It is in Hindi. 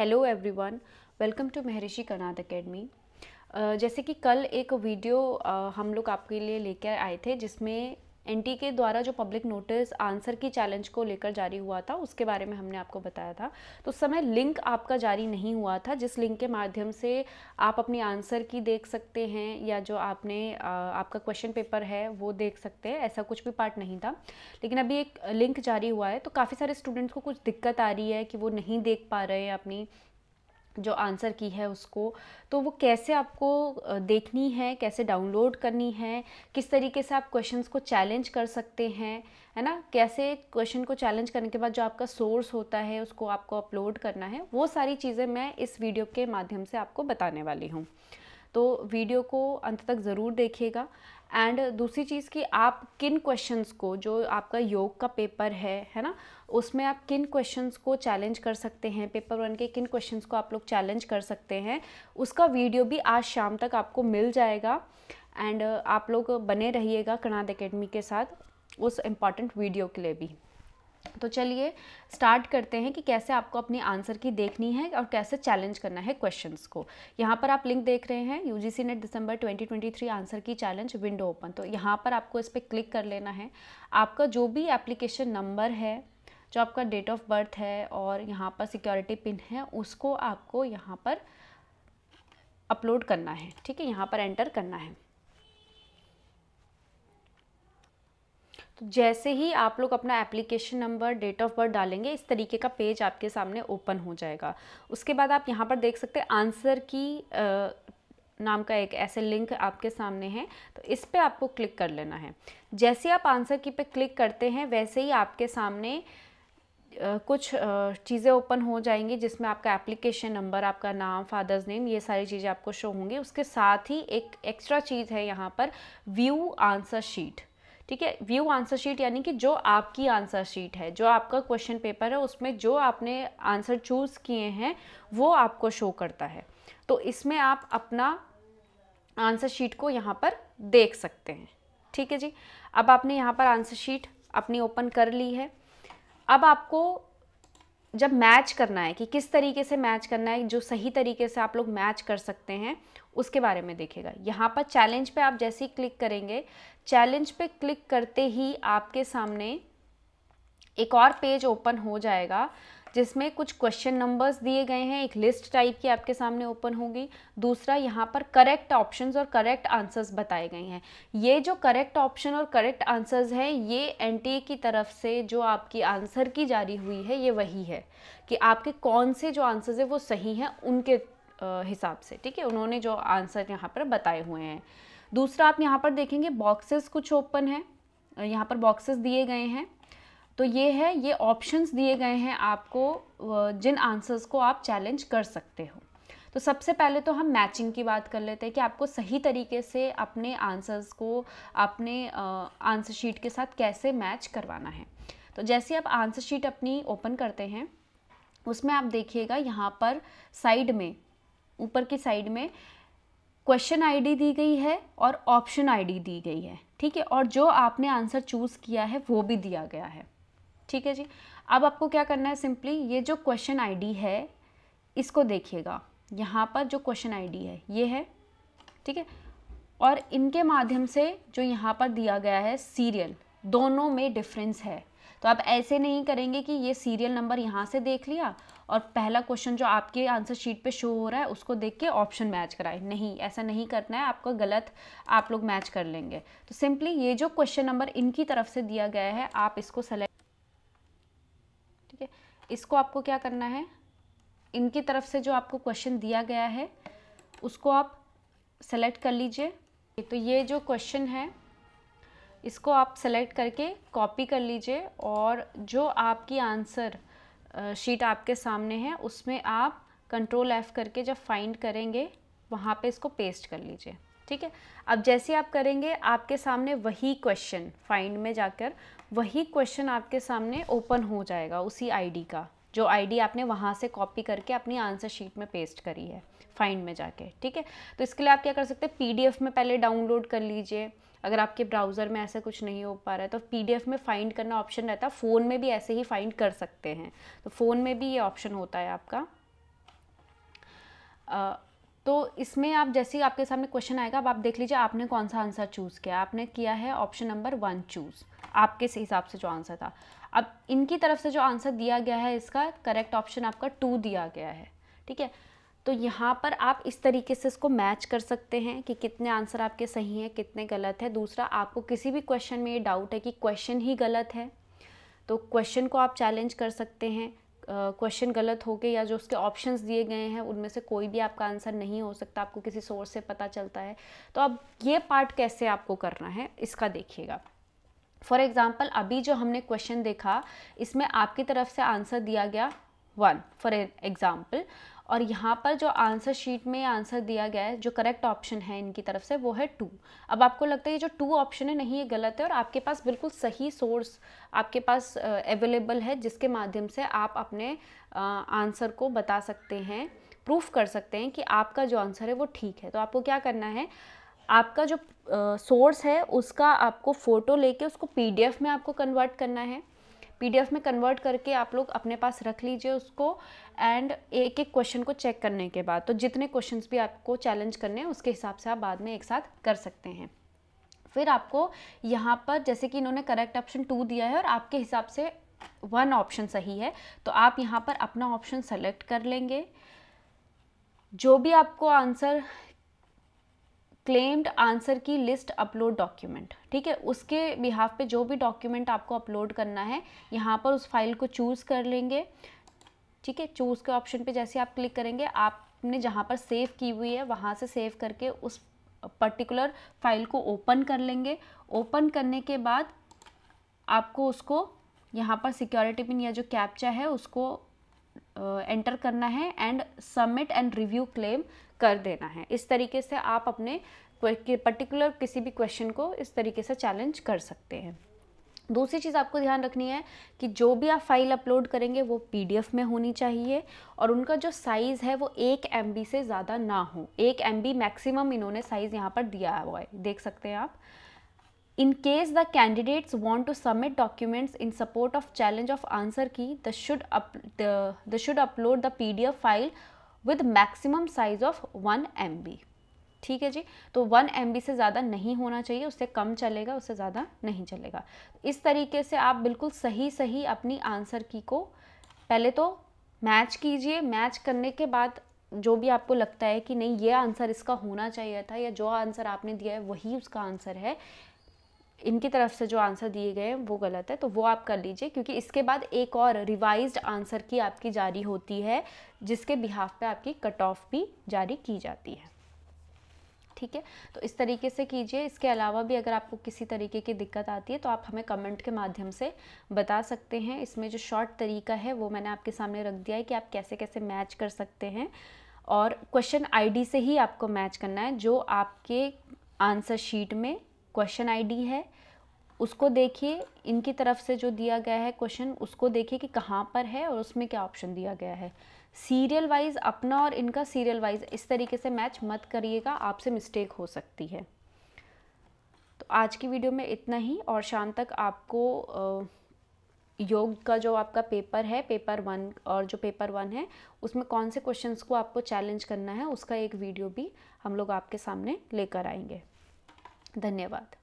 हेलो एवरीवन वेलकम टू महर्षि कनाद एकेडमी जैसे कि कल एक वीडियो हम लोग आपके लिए लेकर आए थे जिसमें एनटी के द्वारा जो public notice answer key challenge को लेकर जारी हुआ था उसके बारे में हमने आपको बताया था तो उस समय लिंक आपका जारी नहीं हुआ था जिस लिंक के माध्यम से आप अपनी आंसर की देख सकते हैं या जो आपने आ, आपका क्वेश्चन पेपर है वो देख सकते हैं ऐसा कुछ भी पार्ट नहीं था लेकिन अभी एक लिंक जारी हुआ है तो काफ़ी सारे स्टूडेंट्स को कुछ दिक्कत आ रही है कि वो नहीं देख पा रहे अपनी जो आंसर की है उसको तो वो कैसे आपको देखनी है कैसे डाउनलोड करनी है किस तरीके से आप क्वेश्चंस को चैलेंज कर सकते हैं है ना कैसे क्वेश्चन को चैलेंज करने के बाद जो आपका सोर्स होता है उसको आपको अपलोड करना है वो सारी चीज़ें मैं इस वीडियो के माध्यम से आपको बताने वाली हूँ तो वीडियो को अंत तक ज़रूर देखिएगा एंड दूसरी चीज़ कि आप किन क्वेश्चंस को जो आपका योग का पेपर है है ना उसमें आप किन क्वेश्चंस को चैलेंज कर सकते हैं पेपर वन के किन क्वेश्चंस को आप लोग चैलेंज कर सकते हैं उसका वीडियो भी आज शाम तक आपको मिल जाएगा एंड आप लोग बने रहिएगा कणाद अकेडमी के साथ उस इम्पॉर्टेंट वीडियो के लिए भी तो चलिए स्टार्ट करते हैं कि कैसे आपको अपने आंसर की देखनी है और कैसे चैलेंज करना है क्वेश्चंस को यहाँ पर आप लिंक देख रहे हैं UGC NET December 2023 answer key challenge window open तो यहाँ पर आपको इस पर क्लिक कर लेना है आपका जो भी एप्लीकेशन नंबर है जो आपका डेट ऑफ बर्थ है और यहाँ पर सिक्योरिटी पिन है उसको आपको यहाँ पर अपलोड करना है ठीक है यहाँ पर एंटर करना है तो जैसे ही आप लोग अपना application number date of birth डालेंगे इस तरीके का पेज आपके सामने ओपन हो जाएगा उसके बाद आप यहाँ पर देख सकते हैं आंसर की आ, नाम का एक ऐसे लिंक आपके सामने है तो इस पर आपको क्लिक कर लेना है जैसे आप आंसर की पे क्लिक करते हैं वैसे ही आपके सामने कुछ चीज़ें ओपन हो जाएंगी जिसमें आपका एप्लीकेशन नंबर आपका नाम फादर्स नेम ये सारी चीज़ें आपको शो होंगी उसके साथ ही एक एक्स्ट्रा चीज़ है यहाँ पर व्यू आंसर शीट ठीक है व्यू आंसर शीट यानी कि जो आपकी आंसर शीट है जो आपका क्वेश्चन पेपर है उसमें जो आपने आंसर चूज़ किए हैं वो आपको शो करता है तो इसमें आप अपना आंसर शीट को यहाँ पर देख सकते हैं ठीक है जी अब आपने यहाँ पर आंसर शीट अपनी ओपन कर ली है अब आपको जब मैच करना है कि किस तरीके से मैच करना है जो सही तरीके से आप लोग मैच कर सकते हैं उसके बारे में देखेगा यहाँ पर चैलेंज पे आप जैसे ही क्लिक करेंगे चैलेंज पे क्लिक करते ही आपके सामने एक और पेज ओपन हो जाएगा जिसमें कुछ क्वेश्चन नंबर्स दिए गए हैं एक लिस्ट टाइप की आपके सामने ओपन होगी दूसरा यहाँ पर करेक्ट ऑप्शंस और करेक्ट आंसर्स बताए गए हैं ये जो करेक्ट ऑप्शन और करेक्ट आंसर्स हैं ये एन की तरफ से जो आपकी आंसर की जारी हुई है ये वही है कि आपके कौन से जो आंसर्स है वो सही हैं उनके हिसाब से ठीक है उन्होंने जो आंसर यहाँ पर बताए हुए हैं दूसरा आप यहाँ पर देखेंगे बॉक्सेस कुछ ओपन है यहाँ पर बॉक्सेस दिए गए हैं तो ये है ये ऑप्शंस दिए गए हैं आपको जिन आंसर्स को आप चैलेंज कर सकते हो तो सबसे पहले तो हम मैचिंग की बात कर लेते हैं कि आपको सही तरीके से अपने आंसर्स को अपने आंसर शीट के साथ कैसे मैच करवाना है तो जैसे आप आंसर शीट अपनी ओपन करते हैं उसमें आप देखिएगा यहाँ पर साइड में ऊपर की साइड में क्वेश्चन आईडी दी गई है और ऑप्शन आईडी दी गई है ठीक है और जो आपने आंसर चूज़ किया है वो भी दिया गया है ठीक है जी अब आपको क्या करना है सिंपली ये जो क्वेश्चन आईडी है इसको देखिएगा यहाँ पर जो क्वेश्चन आईडी है ये है ठीक है और इनके माध्यम से जो यहाँ पर दिया गया है सीरियल दोनों में डिफरेंस है तो आप ऐसे नहीं करेंगे कि ये सीरियल नंबर यहाँ से देख लिया और पहला क्वेश्चन जो आपके आंसर शीट पे शो हो रहा है उसको देख के ऑप्शन मैच कराए नहीं ऐसा नहीं करना है आपका गलत आप लोग मैच कर लेंगे तो सिंपली ये जो क्वेश्चन नंबर इनकी तरफ से दिया गया है आप इसको सेलेक्ट इसको आपको क्या करना है इनकी तरफ से जो आपको क्वेश्चन दिया गया है उसको आप सेलेक्ट कर लीजिए तो ये जो क्वेश्चन है इसको आप सेलेक्ट करके कॉपी कर लीजिए और जो आपकी आंसर शीट आपके सामने है उसमें आप कंट्रोल एफ़ करके जब फाइंड करेंगे वहाँ पे इसको पेस्ट कर लीजिए ठीक है अब जैसे आप करेंगे आपके सामने वही क्वेश्चन फाइंड में जाकर वही क्वेश्चन आपके सामने ओपन हो जाएगा उसी आईडी का जो आईडी आपने वहाँ से कॉपी करके अपनी आंसर शीट में पेस्ट करी है फाइंड में जाके ठीक है तो इसके लिए आप क्या कर सकते हैं पीडीएफ में पहले डाउनलोड कर लीजिए अगर आपके ब्राउज़र में ऐसा कुछ नहीं हो पा रहा है तो पीडीएफ में फ़ाइंड करना ऑप्शन रहता है फ़ोन में भी ऐसे ही फाइंड कर सकते हैं तो फ़ोन में भी ये ऑप्शन होता है आपका तो इसमें आप जैसे ही आपके सामने क्वेश्चन आएगा अब आप देख लीजिए आपने कौन सा आंसर चूज़ किया आपने किया है ऑप्शन नंबर वन चूज़ आपके हिसाब से जो आंसर था अब इनकी तरफ से जो आंसर दिया गया है इसका करेक्ट ऑप्शन आपका टू दिया गया है ठीक है तो यहाँ पर आप इस तरीके से इसको मैच कर सकते हैं कि कितने आंसर आपके सही हैं कितने गलत है दूसरा आपको किसी भी क्वेश्चन में ये डाउट है कि क्वेश्चन ही गलत है तो क्वेश्चन को आप चैलेंज कर सकते हैं क्वेश्चन गलत हो के या जो उसके ऑप्शंस दिए गए हैं उनमें से कोई भी आपका आंसर नहीं हो सकता आपको किसी सोर्स से पता चलता है तो अब ये पार्ट कैसे आपको करना है इसका देखिएगा फॉर एग्ज़ाम्पल अभी जो हमने क्वेश्चन देखा इसमें आपकी तरफ से आंसर दिया गया वन फॉर एग्ज़ाम्पल और यहाँ पर जो आंसर शीट में आंसर दिया गया है जो करेक्ट ऑप्शन है इनकी तरफ से वो है टू अब आपको लगता है ये जो टू ऑप्शन है नहीं ये गलत है और आपके पास बिल्कुल सही सोर्स आपके पास अवेलेबल है जिसके माध्यम से आप अपने आंसर को बता सकते हैं प्रूफ कर सकते हैं कि आपका जो आंसर है वो ठीक है तो आपको क्या करना है आपका जो सोर्स है उसका आपको फ़ोटो लेके उसको पीडीएफ में आपको कन्वर्ट करना है पीडीएफ में कन्वर्ट करके आप लोग अपने पास रख लीजिए उसको एंड एक एक क्वेश्चन को चेक करने के बाद तो जितने क्वेश्चंस भी आपको चैलेंज करने हैं उसके हिसाब से आप बाद में एक साथ कर सकते हैं फिर आपको यहाँ पर जैसे कि इन्होंने करेक्ट ऑप्शन टू दिया है और आपके हिसाब से वन ऑप्शन सही है तो आप यहाँ पर अपना ऑप्शन सेलेक्ट कर लेंगे जो भी आपको answer claimed answer key list upload document ठीक है उसके बिहाफ पे जो भी डॉक्यूमेंट आपको अपलोड करना है यहाँ पर उस फाइल को चूज़ कर लेंगे ठीक है चूज़ के ऑप्शन पे जैसे आप क्लिक करेंगे आपने जहाँ पर सेव की हुई है वहाँ से सेव करके उस पर्टिकुलर फाइल को ओपन कर लेंगे ओपन करने के बाद आपको उसको यहाँ पर सिक्योरिटी पिन या जो कैप्चा है उसको एंटर करना है and submit and review claim कर देना है इस तरीके से आप अपने पर्टिकुलर किसी भी क्वेश्चन को इस तरीके से चैलेंज कर सकते हैं दूसरी चीज़ आपको ध्यान रखनी है कि जो भी आप फाइल अपलोड करेंगे वो पीडीएफ में होनी चाहिए और उनका जो साइज़ है वो एक एम से ज़्यादा ना हो एक एम मैक्सिमम इन्होंने साइज़ यहाँ पर दिया हुआ है देख सकते हैं आप In case the candidates want to submit documents in support of challenge of answer key, they should, up, the, they should upload the PDF file with maximum size of 1 MB. ठीक है जी तो 1 MB से ज़्यादा नहीं होना चाहिए उससे कम चलेगा उससे ज़्यादा नहीं चलेगा इस तरीके से आप बिल्कुल सही सही अपनी आंसर की को पहले तो मैच कीजिए मैच करने के बाद जो भी आपको लगता है कि नहीं ये आंसर इसका होना चाहिए था या जो आंसर आपने दिया है वही उसका आंसर है इनकी तरफ से जो आंसर दिए गए हैं वो गलत है तो वो आप कर लीजिए क्योंकि इसके बाद एक और रिवाइज्ड आंसर की आपकी जारी होती है जिसके बिहाफ पे आपकी कट ऑफ भी जारी की जाती है ठीक है तो इस तरीके से कीजिए इसके अलावा भी अगर आपको किसी तरीके की दिक्कत आती है तो आप हमें कमेंट के माध्यम से बता सकते हैं इसमें जो शॉर्ट तरीका है वो मैंने आपके सामने रख दिया है कि आप कैसे कैसे मैच कर सकते हैं और क्वेश्चन आईडी से ही आपको मैच करना है जो आपके आंसर शीट में क्वेश्चन आईडी है उसको देखिए इनकी तरफ से जो दिया गया है क्वेश्चन उसको देखिए कि कहाँ पर है और उसमें क्या ऑप्शन दिया गया है सीरियल वाइज अपना और इनका सीरियल वाइज इस तरीके से मैच मत करिएगा आपसे मिस्टेक हो सकती है तो आज की वीडियो में इतना ही और शाम तक आपको योग का जो आपका पेपर है पेपर वन और जो पेपर वन है उसमें कौन से क्वेश्चंस को आपको चैलेंज करना है उसका एक वीडियो भी हम लोग आपके सामने लेकर आएंगे धन्यवाद